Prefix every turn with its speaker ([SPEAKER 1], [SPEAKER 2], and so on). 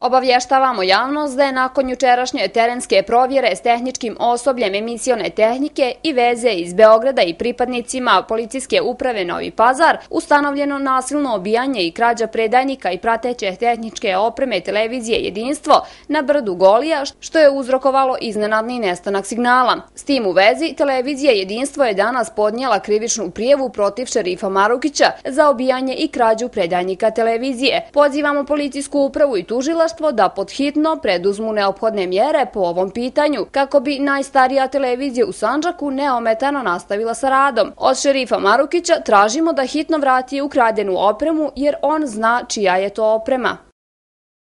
[SPEAKER 1] Obavještavamo javnost da je nakon jučerašnje terenske provjere s tehničkim osobljem emisijone tehnike i veze iz Beograda i pripadnicima policijske uprave Novi Pazar ustanovljeno nasilno obijanje i krađa predajnika i prateće tehničke opreme televizije Jedinstvo na brdu Golija, što je uzrokovalo iznenadni nestanak signala. S tim u vezi, televizija Jedinstvo je danas podnijela krivičnu prijevu protiv šerifa Marukića za obijanje i krađu predajnika televizije. Pozivamo policijsku upravu i tužila ministarstvo da podhitno preduzmu neophodne mjere po ovom pitanju kako bi najstarija televizija u Sanđaku neometano nastavila sa radom. Od šerifa Marukića tražimo da hitno vrati ukradenu opremu jer on zna čija je to oprema.